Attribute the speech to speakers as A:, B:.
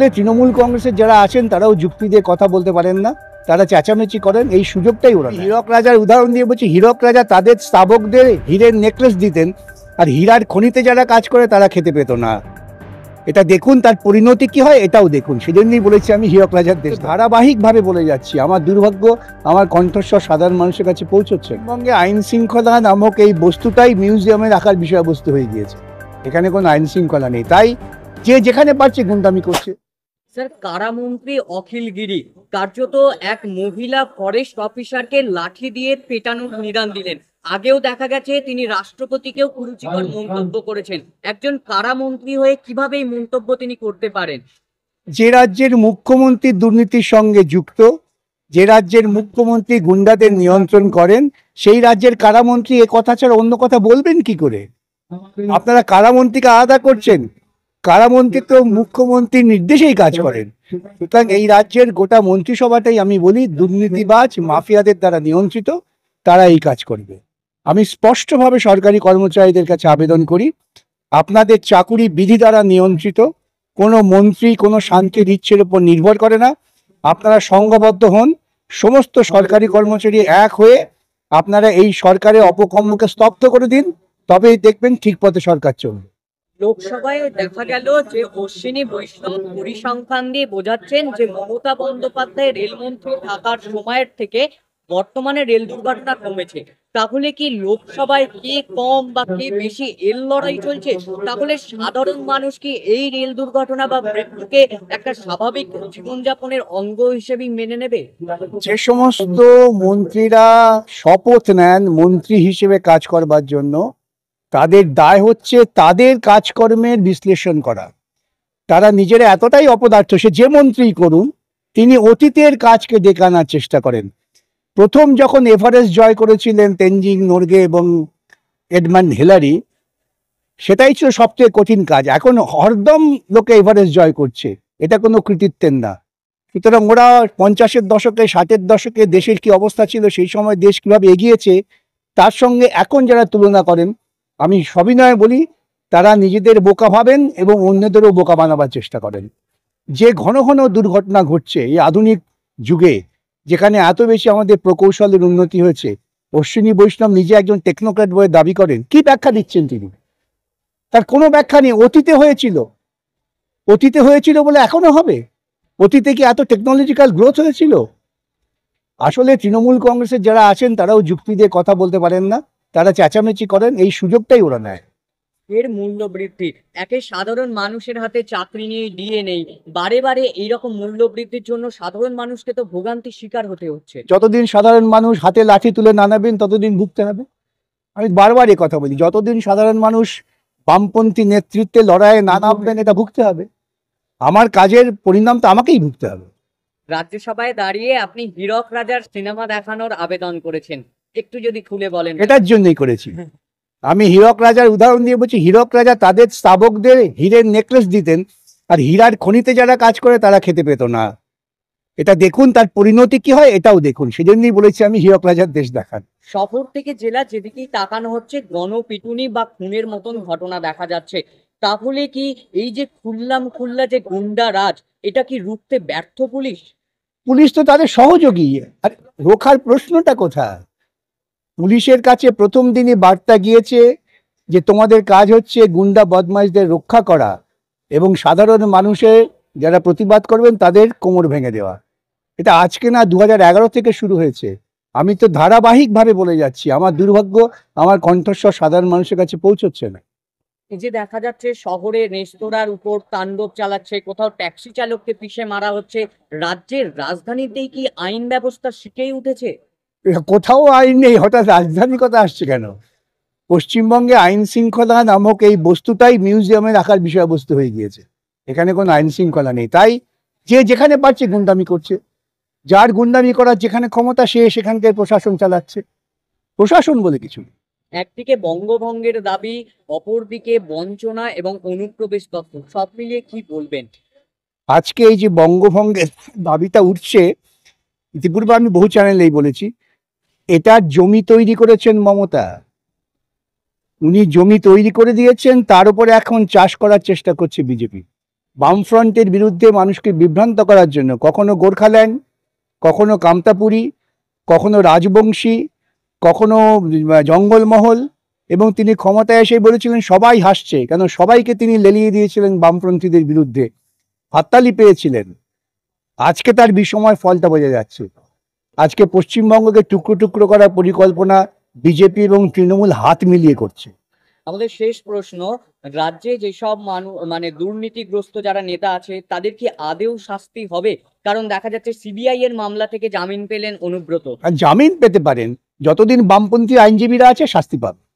A: থাকলে তৃণমূল কংগ্রেসের যারা আছেন তারাও যুক্তি দিয়ে কথা বলতে পারেন না তারা চেঁচামেচি করেন এই সুযোগটাই ওরা হীরক রাজার উদাহরণ দিয়ে বলছি হীরক রাজা তাদের স্তাবকদের হীরের নেকলেস দিতেন আর হীরার খনিতে যারা কাজ করে তারা খেতে পেত না এটা দেখুন তার পরিণতি কি হয় এটাও দেখুন সেজন্যই বলেছি আমি হীরক রাজার দেশ ধারাবাহিকভাবে বলে যাচ্ছি আমার দুর্ভাগ্য আমার কণ্ঠস্বর সাধারণ মানুষের কাছে পৌঁছচ্ছে পশ্চিমবঙ্গে আইন শৃঙ্খলা নামক এই বস্তুটাই মিউজিয়ামে রাখার বিষয়বস্তু হয়ে গিয়েছে এখানে কোনো আইন শৃঙ্খলা নেই তাই যে যেখানে পারছে গুন্ডামি করছে
B: স্যার কারামন্ত্রী অখিল গিরি কার্যত এক মহিলা ফরেস্ট অফিসারকে লাঠি দিয়ে পেটানোর নিদান দিলেন আগেও দেখা গেছে তিনি রাষ্ট্রপতিকেও কুরুচিকর মন্তব্য করেছেন একজন কারামন্ত্রী হয়ে কিভাবে এই মন্তব্য তিনি করতে পারেন
A: যে রাজ্যের মুখ্যমন্ত্রী দুর্নীতির সঙ্গে যুক্ত যে রাজ্যের মুখ্যমন্ত্রী গুন্ডাদের নিয়ন্ত্রণ করেন সেই রাজ্যের কারামন্ত্রী এ কথা ছাড়া অন্য কথা বলবেন কি করে আপনারা কারামন্ত্রীকে আলাদা করছেন কারামন্ত্রী তো মুখ্যমন্ত্রীর নির্দেশেই কাজ করেন সুতরাং এই রাজ্যের গোটা মন্ত্রিসভাটাই আমি বলি দুর্নীতিবাজ মাফিয়াদের দ্বারা নিয়ন্ত্রিত তারা এই কাজ করবে আমি স্পষ্টভাবে সরকারি কর্মচারীদের কাছে আবেদন করি আপনাদের চাকুরি বিধি দ্বারা নিয়ন্ত্রিত কোনো মন্ত্রী কোনো শান্তির ইচ্ছের উপর নির্ভর করে না আপনারা সংঘবদ্ধ হন সমস্ত সরকারি কর্মচারী এক হয়ে আপনারা এই সরকারের অপকর্মকে স্তব্ধ করে দিন তবেই দেখবেন ঠিক পথে সরকার চলবে
B: লোকসভায় দেখা গেল যে অশ্বিনী বৈষ্ণব পরিসংখ্যান দিয়ে বোঝাচ্ছেন যে মমতা বন্দ্যোপাধ্যায় রেলমন্ত্রী থাকার সময়ের থেকে বর্তমানে রেল দুর্ঘটনা কমেছে তাহলে কি লোকসভায় কে কম বা কে বেশি এর লড়াই চলছে তাহলে সাধারণ মানুষ কি এই রেল দুর্ঘটনা বা মৃত্যুকে একটা স্বাভাবিক জীবনযাপনের অঙ্গ হিসেবে মেনে নেবে যে
A: সমস্ত মন্ত্রীরা শপথ নেন মন্ত্রী হিসেবে কাজ করবার জন্য তাদের দায় হচ্ছে তাদের কাজকর্মের বিশ্লেষণ করা তারা নিজেরা এতটাই অপদার্থ সে যে মন্ত্রী করুন তিনি অতীতের কাজকে ডেকে আনার চেষ্টা করেন প্রথম যখন এভারেস্ট জয় করেছিলেন তেনজিং নর্গে এবং এডমান্ড হিলারি সেটাই ছিল সবচেয়ে কঠিন কাজ এখন হরদম লোকে এভারেস্ট জয় করছে এটা কোনো কৃতিত্বের না সুতরাং ওরা পঞ্চাশের দশকে ষাটের দশকে দেশের কি অবস্থা ছিল সেই সময় দেশ কিভাবে এগিয়েছে তার সঙ্গে এখন যারা তুলনা করেন আমি সবই নয় বলি তারা নিজেদের বোকা ভাবেন এবং অন্যদেরও বোকা বানাবার চেষ্টা করেন যে ঘন ঘন দুর্ঘটনা ঘটছে এই আধুনিক যুগে যেখানে এত বেশি আমাদের প্রকৌশলের উন্নতি হয়েছে অশ্বিনী বৈষ্ণব নিজে একজন টেকনোক্রেট বয়ে দাবি করেন কি ব্যাখ্যা দিচ্ছেন তিনি তার কোনো ব্যাখ্যা নেই অতীতে হয়েছিল অতীতে হয়েছিল বলে এখনো হবে অতীতে কি এত টেকনোলজিক্যাল গ্রোথ হয়েছিল আসলে তৃণমূল কংগ্রেসের যারা আছেন তারাও যুক্তি দিয়ে কথা বলতে পারেন না তারা চেঁচামেচি করেন এই সুযোগটাই ওরা নেয়
B: এর মূল্য বৃদ্ধি একে সাধারণ মানুষের হাতে চাকরি নেই ডিএ নেই বারে বারে এইরকম মূল্য বৃদ্ধির জন্য সাধারণ মানুষকে তো ভোগান্তির শিকার হতে হচ্ছে
A: যতদিন সাধারণ মানুষ হাতে লাঠি তুলে না নেবেন ততদিন ভুগতে হবে আমি বারবার এই কথা বলি যতদিন সাধারণ মানুষ বামপন্থী নেতৃত্বে লড়াইয়ে না নামবেন এটা ভুগতে হবে আমার কাজের পরিণাম তো আমাকেই ভুগতে হবে
B: রাজ্যসভায় দাঁড়িয়ে আপনি হিরক রাজার সিনেমা দেখানোর আবেদন করেছেন একটু যদি খুলে বলেন
A: এটার জন্যই করেছি আমি হীরক রাজার উদাহরণ দিয়ে বলছি হীরক রাজা তাদের স্থাবকদের হীরের নেকলেস দিতেন আর হীরার খনিতে যারা কাজ করে তারা খেতে পেত না এটা দেখুন তার পরিণতি কি হয় এটাও দেখুন সেজন্যই বলেছি আমি হীরক রাজার দেশ দেখান
B: শহর থেকে জেলা যেদিকেই তাকানো হচ্ছে গণপিটুনি বা খুনের মতন ঘটনা দেখা যাচ্ছে তাহলে কি এই যে খুললাম খুললা যে গুন্ডা রাজ এটা কি রুখতে ব্যর্থ পুলিশ
A: পুলিশ তো তাদের সহযোগী আর রোখার প্রশ্নটা কোথায় পুলিশের কাছে প্রথম দিনই বার্তা গিয়েছে যে তোমাদের কাজ হচ্ছে গুন্ডা বদমাইশদের রক্ষা করা এবং সাধারণ মানুষের যারা প্রতিবাদ করবেন তাদের কোমর ভেঙে দেওয়া এটা আজকে না দু থেকে শুরু হয়েছে আমি তো ধারাবাহিকভাবে বলে যাচ্ছি আমার দুর্ভাগ্য আমার কণ্ঠস্বর সাধারণ মানুষের কাছে পৌঁছচ্ছে না
B: যে দেখা যাচ্ছে শহরে রেস্তোরাঁর উপর তাণ্ডব চালাচ্ছে কোথাও ট্যাক্সি চালককে পিষে মারা হচ্ছে রাজ্যের রাজধানীতেই কি আইন ব্যবস্থা শিখেই উঠেছে
A: কোথাও আইন নেই হঠাৎ রাজধানীর কথা আসছে কেন পশ্চিমবঙ্গে আইন শৃঙ্খলা নামক এই বস্তুটাই মিউজিয়ামে রাখার বিষয়বস্তু হয়ে গিয়েছে এখানে কোনো আইন শৃঙ্খলা নেই তাই যে যেখানে পারছে গুন্ডামি করছে যার গুন্ডামি করার যেখানে ক্ষমতা সে সেখানকার প্রশাসন চালাচ্ছে প্রশাসন বলে কিছু নেই
B: একদিকে বঙ্গভঙ্গের দাবি অপরদিকে বঞ্চনা এবং অনুপ্রবেশ তত্ত্ব সব মিলিয়ে কি বলবেন
A: আজকে এই যে বঙ্গভঙ্গের দাবিটা উঠছে ইতিপূর্বে আমি বহু চ্যানেলেই বলেছি এটা জমি তৈরি করেছেন মমতা উনি জমি তৈরি করে দিয়েছেন তার উপরে এখন চাষ করার চেষ্টা করছে বিজেপি বামফ্রন্টের বিরুদ্ধে মানুষকে বিভ্রান্ত করার জন্য কখনো গোর্খাল্যান্ড কখনো কামতাপুরী কখনো রাজবংশী কখনো জঙ্গলমহল এবং তিনি ক্ষমতায় এসে বলেছিলেন সবাই হাসছে কেন সবাইকে তিনি লেলিয়ে দিয়েছিলেন বামপন্থীদের বিরুদ্ধে হাততালি পেয়েছিলেন আজকে তার বিসময় ফলটা বোঝা যাচ্ছে আজকে পশ্চিমবঙ্গকে টুকরো টুকরো করার পরিকল্পনা বিজেপি এবং তৃণমূল হাত মিলিয়ে করছে
B: আমাদের শেষ প্রশ্ন রাজ্যে যেসব মানুষ মানে দুর্নীতিগ্রস্ত যারা নেতা আছে তাদের কি আদেও শাস্তি হবে কারণ দেখা যাচ্ছে সিবিআই এর মামলা থেকে জামিন পেলেন অনুব্রত
A: জামিন পেতে পারেন যতদিন বামপন্থী আইনজীবীরা আছে শাস্তি পাবে